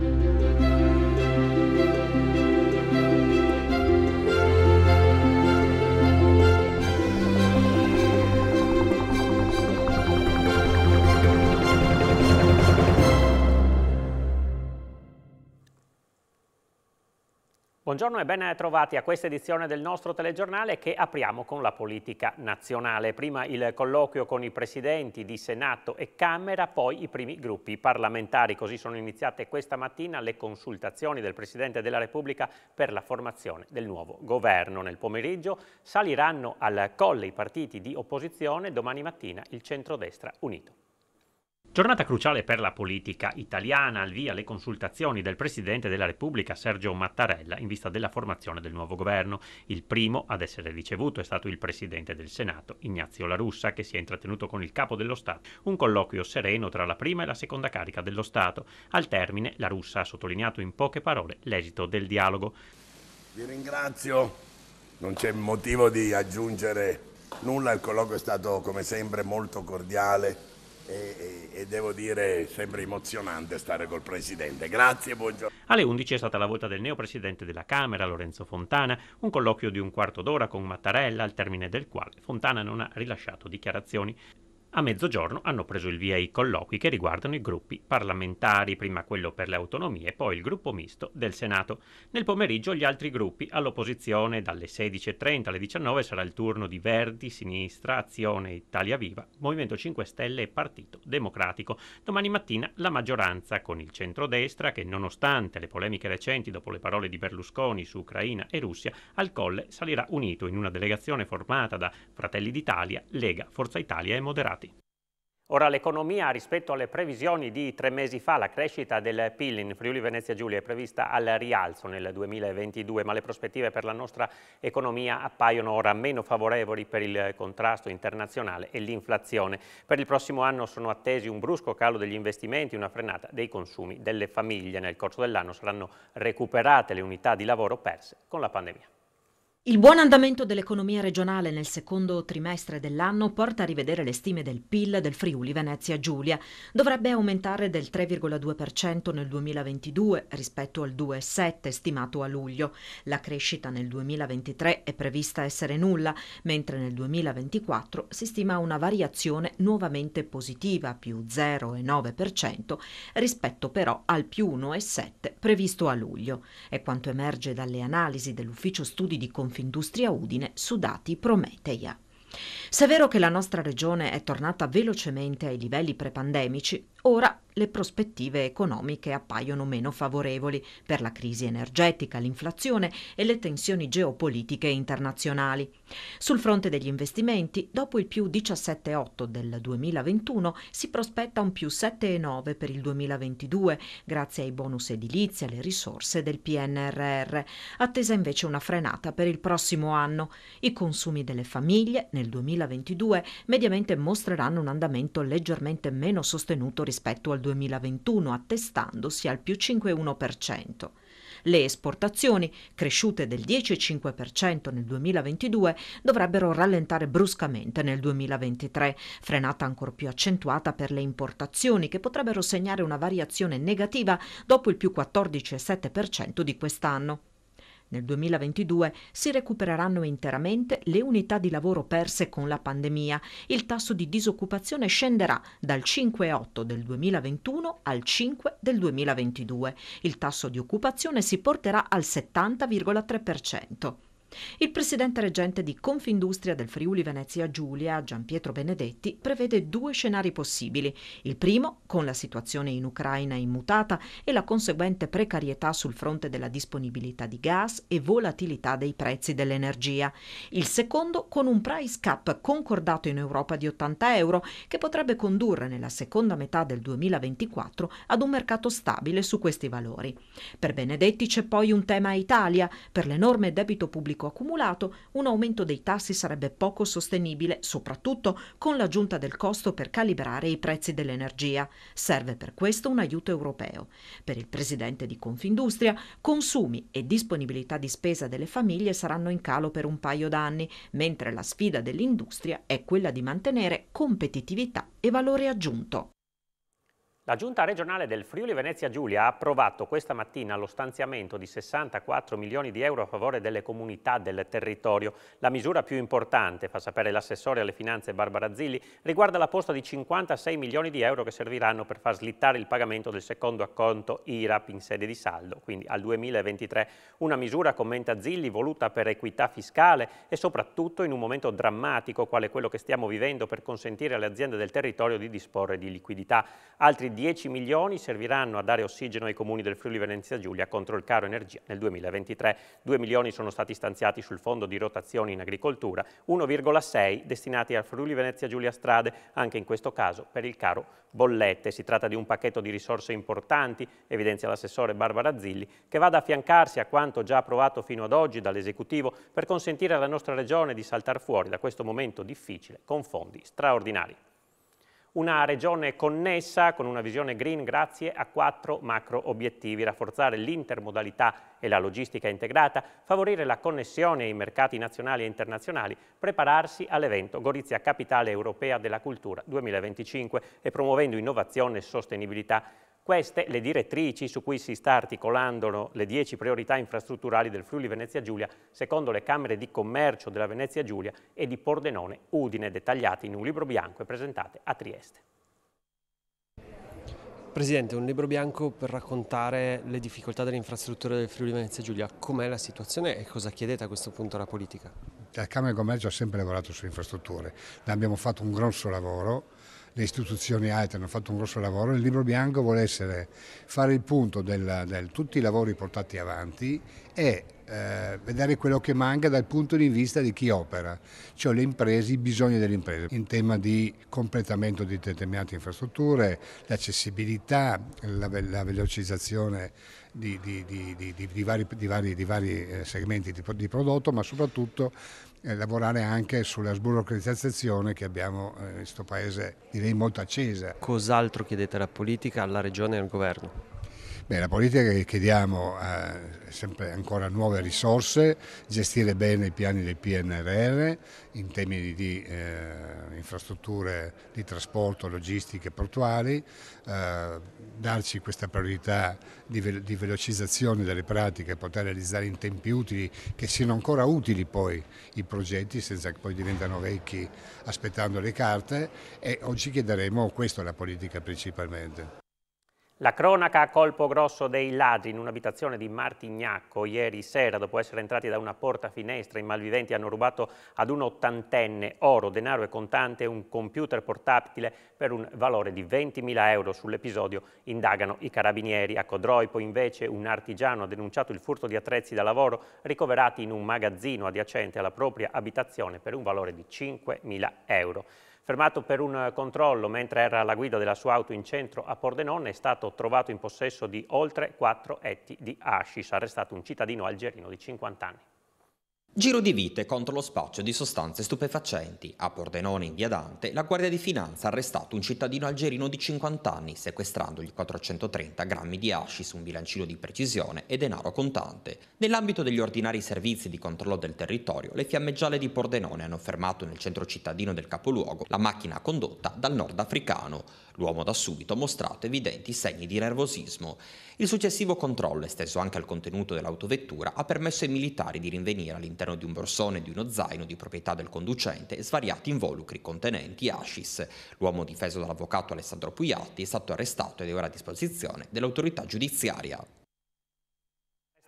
thank you Buongiorno e ben trovati a questa edizione del nostro telegiornale che apriamo con la politica nazionale. Prima il colloquio con i presidenti di Senato e Camera, poi i primi gruppi parlamentari. Così sono iniziate questa mattina le consultazioni del Presidente della Repubblica per la formazione del nuovo governo. Nel pomeriggio saliranno al colle i partiti di opposizione, domani mattina il centrodestra unito. Giornata cruciale per la politica italiana, al via le consultazioni del Presidente della Repubblica Sergio Mattarella in vista della formazione del nuovo governo. Il primo ad essere ricevuto è stato il Presidente del Senato, Ignazio La Russa, che si è intrattenuto con il Capo dello Stato. Un colloquio sereno tra la prima e la seconda carica dello Stato. Al termine La Russa ha sottolineato in poche parole l'esito del dialogo. Vi ringrazio, non c'è motivo di aggiungere nulla, il colloquio è stato come sempre molto cordiale e, devo dire sempre emozionante stare col presidente. Grazie, buongiorno. Alle 11 è stata la volta del neo Presidente della Camera, Lorenzo Fontana, un colloquio di un quarto d'ora con Mattarella, al termine del quale Fontana non ha rilasciato dichiarazioni a mezzogiorno hanno preso il via i colloqui che riguardano i gruppi parlamentari, prima quello per le autonomie e poi il gruppo misto del Senato. Nel pomeriggio gli altri gruppi all'opposizione dalle 16.30 alle 19 sarà il turno di Verdi, Sinistra, Azione, Italia Viva, Movimento 5 Stelle e Partito Democratico. Domani mattina la maggioranza con il centrodestra che nonostante le polemiche recenti dopo le parole di Berlusconi su Ucraina e Russia, al colle salirà unito in una delegazione formata da Fratelli d'Italia, Lega, Forza Italia e Moderati. Ora l'economia rispetto alle previsioni di tre mesi fa, la crescita del PIL in Friuli Venezia Giulia è prevista al rialzo nel 2022, ma le prospettive per la nostra economia appaiono ora meno favorevoli per il contrasto internazionale e l'inflazione. Per il prossimo anno sono attesi un brusco calo degli investimenti, una frenata dei consumi delle famiglie. Nel corso dell'anno saranno recuperate le unità di lavoro perse con la pandemia. Il buon andamento dell'economia regionale nel secondo trimestre dell'anno porta a rivedere le stime del PIL del Friuli Venezia Giulia. Dovrebbe aumentare del 3,2% nel 2022 rispetto al 2,7 stimato a luglio. La crescita nel 2023 è prevista essere nulla, mentre nel 2024 si stima una variazione nuovamente positiva più 0,9% rispetto però al più 1,7 previsto a luglio. È quanto emerge dalle analisi dell'Ufficio Studi di Confidenza Confindustria Udine su dati Prometeia. Se è vero che la nostra regione è tornata velocemente ai livelli prepandemici, ora le prospettive economiche appaiono meno favorevoli per la crisi energetica, l'inflazione e le tensioni geopolitiche internazionali. Sul fronte degli investimenti, dopo il più 17,8 del 2021, si prospetta un più 7,9 per il 2022, grazie ai bonus edilizi e alle risorse del PNRR. Attesa invece una frenata per il prossimo anno. I consumi delle famiglie nel 2022 mediamente mostreranno un andamento leggermente meno sostenuto rispetto al 2021 2021, attestandosi al più 5,1%. Le esportazioni, cresciute del 10,5% nel 2022, dovrebbero rallentare bruscamente nel 2023, frenata ancor più accentuata per le importazioni che potrebbero segnare una variazione negativa dopo il più 14,7% di quest'anno. Nel 2022 si recupereranno interamente le unità di lavoro perse con la pandemia. Il tasso di disoccupazione scenderà dal 5,8 del 2021 al 5 del 2022. Il tasso di occupazione si porterà al 70,3%. Il presidente reggente di Confindustria del Friuli Venezia Giulia, Gianpietro Benedetti, prevede due scenari possibili. Il primo, con la situazione in Ucraina immutata e la conseguente precarietà sul fronte della disponibilità di gas e volatilità dei prezzi dell'energia. Il secondo, con un price cap concordato in Europa di 80 euro, che potrebbe condurre nella seconda metà del 2024 ad un mercato stabile su questi valori. Per Benedetti c'è poi un tema Italia, per l'enorme debito pubblico pubblico accumulato, un aumento dei tassi sarebbe poco sostenibile, soprattutto con l'aggiunta del costo per calibrare i prezzi dell'energia. Serve per questo un aiuto europeo. Per il presidente di Confindustria, consumi e disponibilità di spesa delle famiglie saranno in calo per un paio d'anni, mentre la sfida dell'industria è quella di mantenere competitività e valore aggiunto. La Giunta regionale del Friuli Venezia Giulia ha approvato questa mattina lo stanziamento di 64 milioni di euro a favore delle comunità del territorio. La misura più importante, fa sapere l'assessore alle finanze Barbara Zilli, riguarda la posta di 56 milioni di euro che serviranno per far slittare il pagamento del secondo acconto IRAP in sede di saldo, quindi al 2023. Una misura, commenta Zilli, voluta per equità fiscale e soprattutto in un momento drammatico quale quello che stiamo vivendo per consentire alle aziende del territorio di disporre di liquidità. Altri 10 milioni serviranno a dare ossigeno ai comuni del Friuli Venezia Giulia contro il caro energia nel 2023. 2 milioni sono stati stanziati sul fondo di rotazione in agricoltura, 1,6 destinati al Friuli Venezia Giulia Strade, anche in questo caso per il caro bollette. Si tratta di un pacchetto di risorse importanti, evidenzia l'assessore Barbara Zilli, che va ad affiancarsi a quanto già approvato fino ad oggi dall'esecutivo per consentire alla nostra regione di saltare fuori da questo momento difficile con fondi straordinari una regione connessa con una visione green grazie a quattro macro obiettivi, rafforzare l'intermodalità e la logistica integrata, favorire la connessione ai mercati nazionali e internazionali, prepararsi all'evento Gorizia Capitale Europea della Cultura 2025 e promuovendo innovazione e sostenibilità queste le direttrici su cui si sta articolando le 10 priorità infrastrutturali del Friuli Venezia Giulia secondo le Camere di Commercio della Venezia Giulia e di Pordenone Udine, dettagliate in un libro bianco e presentate a Trieste. Presidente, un libro bianco per raccontare le difficoltà delle infrastrutture del Friuli Venezia Giulia. Com'è la situazione e cosa chiedete a questo punto alla politica? La Camera di Commercio ha sempre lavorato sulle infrastrutture, ne abbiamo fatto un grosso lavoro le istituzioni alte hanno fatto un grosso lavoro, il libro bianco vuole essere fare il punto di tutti i lavori portati avanti e eh, vedere quello che manca dal punto di vista di chi opera, cioè le imprese, i bisogni delle imprese, in tema di completamento di determinate infrastrutture, l'accessibilità, la, la velocizzazione di, di, di, di vari, vari, vari, eh, segmenti di prodotto, ma soprattutto eh, lavorare anche sulla sburocratizzazione che abbiamo eh, in questo paese direi molto accesa. Cos'altro chiedete alla politica, alla regione e al governo? Beh, la politica che chiediamo eh, è sempre ancora nuove risorse, gestire bene i piani del PNRR in termini di eh, infrastrutture di trasporto, logistiche, portuali, eh, darci questa priorità di, ve di, velocizzazione delle pratiche, poter realizzare in tempi utili, che siano ancora utili poi i progetti senza che poi diventano vecchi aspettando le carte e oggi chiederemo questo alla politica principalmente. La cronaca a colpo grosso dei ladri in un'abitazione di Martignacco ieri sera, dopo essere entrati da una porta finestra, i malviventi hanno rubato ad un ottantenne oro, denaro e contante un computer portatile per un valore di 20.000 euro. Sull'episodio indagano i carabinieri. A Codroipo invece un artigiano ha denunciato il furto di attrezzi da lavoro ricoverati in un magazzino adiacente alla propria abitazione per un valore di 5.000 euro. Fermato per un eh, controllo mentre era alla guida della sua auto in centro a Pordenone è stato trovato in possesso di oltre 4 etti di hashish, arrestato un cittadino algerino di 50 anni. Giro di vite contro lo spaccio di sostanze stupefacenti. A Pordenone, in via Dante, la Guardia di Finanza ha arrestato un cittadino algerino di 50 anni, sequestrandogli 430 grammi di asci su un bilancino di precisione e denaro contante. Nell'ambito degli ordinari servizi di controllo del territorio, le fiamme gialle di Pordenone hanno fermato nel centro cittadino del capoluogo la macchina condotta dal nordafricano. L'uomo da subito ha mostrato evidenti segni di nervosismo. Il successivo controllo, esteso anche al contenuto dell'autovettura, ha permesso ai militari di rinvenire all'interno di un borsone e di uno zaino di proprietà del conducente svariati involucri contenenti hashish. L'uomo difeso dall'avvocato Alessandro Pugliatti è stato arrestato ed è ora a disposizione dell'autorità giudiziaria.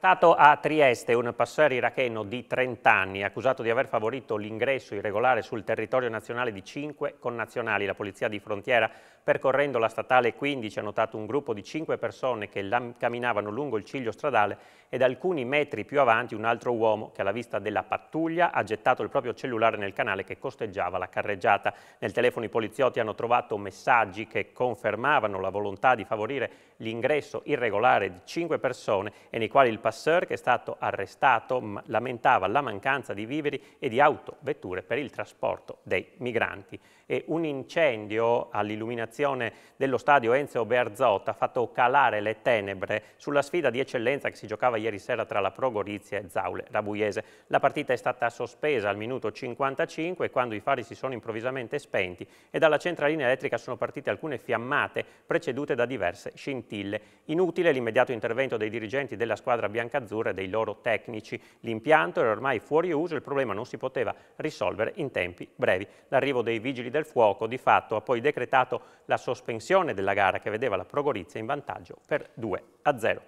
Stato a Trieste un passere iracheno di 30 anni accusato di aver favorito l'ingresso irregolare sul territorio nazionale di 5 connazionali. La polizia di frontiera percorrendo la statale 15 ha notato un gruppo di 5 persone che camminavano lungo il ciglio stradale ed alcuni metri più avanti un altro uomo che alla vista della pattuglia ha gettato il proprio cellulare nel canale che costeggiava la carreggiata. Nel telefono i poliziotti hanno trovato messaggi che confermavano la volontà di favorire l'ingresso irregolare di 5 persone e nei quali il Passeur, che è stato arrestato, lamentava la mancanza di viveri e di autovetture per il trasporto dei migranti e un incendio all'illuminazione dello stadio Enzo Berzotta ha fatto calare le tenebre sulla sfida di eccellenza che si giocava ieri sera tra la Pro Gorizia e Zaule Rabuiese. La partita è stata sospesa al minuto 55 quando i fari si sono improvvisamente spenti e dalla centralina elettrica sono partite alcune fiammate precedute da diverse scintille. Inutile l'immediato intervento dei dirigenti della squadra biancazzurra e dei loro tecnici. L'impianto era ormai fuori uso e il problema non si poteva risolvere in tempi brevi. L'arrivo dei vigili del del fuoco di fatto ha poi decretato la sospensione della gara che vedeva la Progorizia in vantaggio per 2 a 0.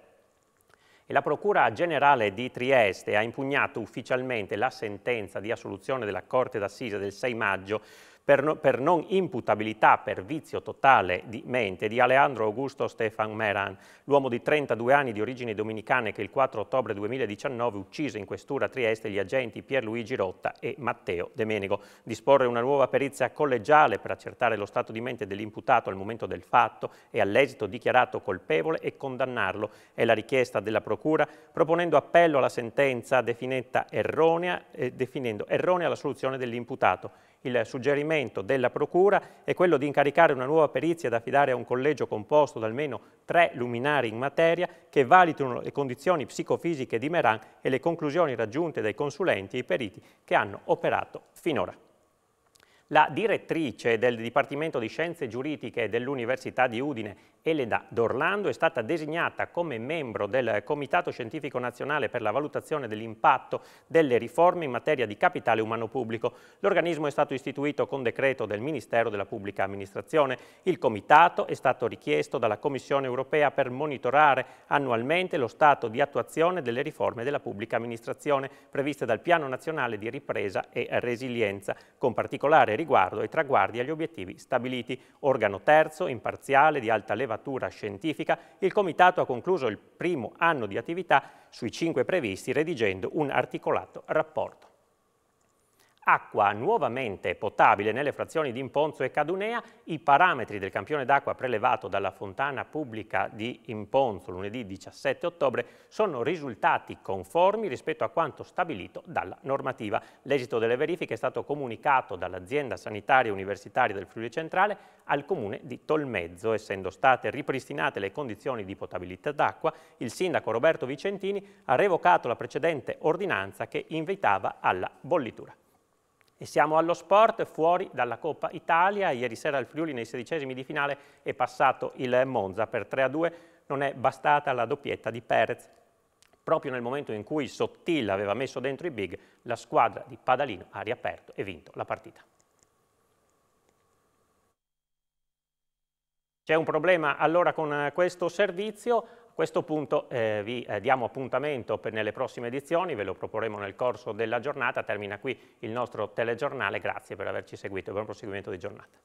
E la Procura Generale di Trieste ha impugnato ufficialmente la sentenza di assoluzione della Corte d'Assise del 6 maggio per, no, per, non imputabilità per vizio totale di mente di Alejandro Augusto Stefan Meran, l'uomo di 32 anni di origini dominicane che il 4 ottobre 2019 uccise in questura a Trieste gli agenti Pierluigi Rotta e Matteo De Menego. Disporre una nuova perizia collegiale per accertare lo stato di mente dell'imputato al momento del fatto e all'esito dichiarato colpevole e condannarlo è la richiesta della Procura, proponendo appello alla sentenza definita erronea, eh, definendo erronea la soluzione dell'imputato il suggerimento della Procura è quello di incaricare una nuova perizia da affidare a un collegio composto da almeno tre luminari in materia che valutino le condizioni psicofisiche di Meran e le conclusioni raggiunte dai consulenti e i periti che hanno operato finora. La direttrice del Dipartimento di Scienze Giuridiche dell'Università di Udine Elena d'Orlando è stata designata come membro del Comitato Scientifico Nazionale per la valutazione dell'impatto delle riforme in materia di capitale umano pubblico. L'organismo è stato istituito con decreto del Ministero della Pubblica Amministrazione. Il Comitato è stato richiesto dalla Commissione europea per monitorare annualmente lo stato di attuazione delle riforme della pubblica amministrazione previste dal Piano Nazionale di Ripresa e Resilienza, con particolare riguardo ai traguardi e agli obiettivi stabiliti. Organo terzo, imparziale, di alta levatura rilevatura scientifica, il Comitato ha concluso il primo anno di attività sui cinque previsti redigendo un articolato rapporto acqua nuovamente potabile nelle frazioni di Imponzo e Cadunea, i parametri del campione d'acqua prelevato dalla fontana pubblica di Imponzo lunedì 17 ottobre sono risultati conformi rispetto a quanto stabilito dalla normativa. L'esito delle verifiche è stato comunicato dall'azienda sanitaria universitaria del Friuli Centrale al comune di Tolmezzo, essendo state ripristinate le condizioni di potabilità d'acqua, il sindaco Roberto Vicentini ha revocato la precedente ordinanza che invitava alla bollitura. E siamo allo sport, fuori dalla Coppa Italia. Ieri sera il Friuli nei sedicesimi di finale è passato il Monza per 3-2. Non è bastata la doppietta di Perez. Proprio nel momento in cui Sottilla aveva messo dentro i big, la squadra di Padalino ha riaperto e vinto la partita. C'è un problema allora con questo servizio, a questo punto eh, vi eh, diamo appuntamento per, nelle prossime edizioni, ve lo proporremo nel corso della giornata, termina qui il nostro telegiornale, grazie per averci seguito e buon proseguimento di giornata.